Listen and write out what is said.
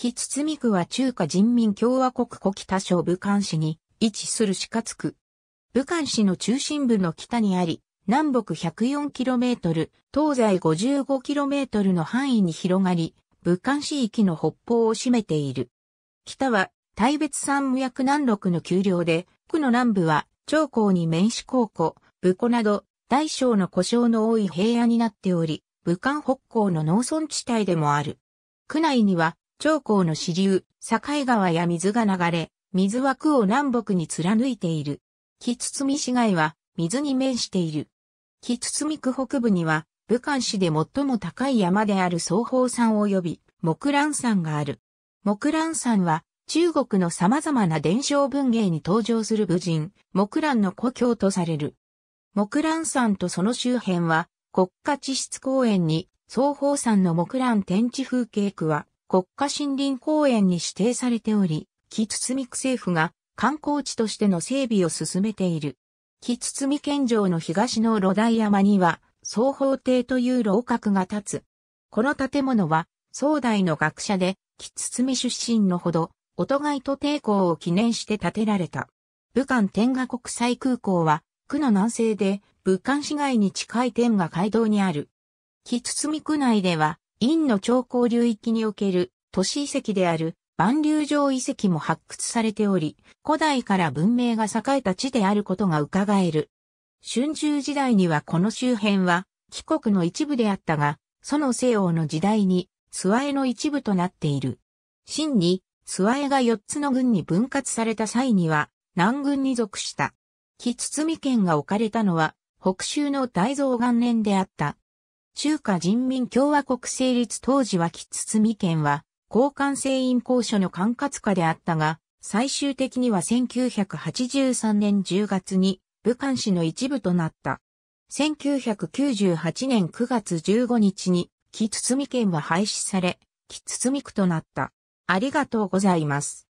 木堤区は中華人民共和国古北省武漢市に位置する四活区。武漢市の中心部の北にあり、南北 104km、東西 55km の範囲に広がり、武漢市域の北方を占めている。北は、大別山無役南麓の丘陵で、区の南部は、長江に面子高校、武庫など、大小の故障の多い平野になっており、武漢北港の農村地帯でもある。区内には、長江の支流、境川や水が流れ、水枠を南北に貫いている。木包市街は水に面している。木包区北部には、武漢市で最も高い山である双方山及び木蘭山がある。木蘭山は中国の様々な伝承文芸に登場する武人、木蘭の故郷とされる。木蘭山とその周辺は国家地質公園に双方山の木蘭天地風景区は国家森林公園に指定されており、木包区政府が観光地としての整備を進めている。木包県城の東の露台山には、総法亭という楼閣が建つ。この建物は、壮代の学者で、木包出身のほど、音外と抵抗を記念して建てられた。武漢天下国際空港は、区の南西で、武漢市街に近い天下街道にある。木包区内では、院の長江流域における都市遺跡である万竜城遺跡も発掘されており、古代から文明が栄えた地であることが伺える。春秋時代にはこの周辺は帰国の一部であったが、その西欧の時代に諏訪江の一部となっている。真に諏訪江が四つの軍に分割された際には南軍に属した。木包県が置かれたのは北州の大蔵元年であった。中華人民共和国成立当時は木堤県は、交換制員公所の管轄下であったが、最終的には1983年10月に武漢市の一部となった。1998年9月15日に、木堤県は廃止され、木堤区となった。ありがとうございます。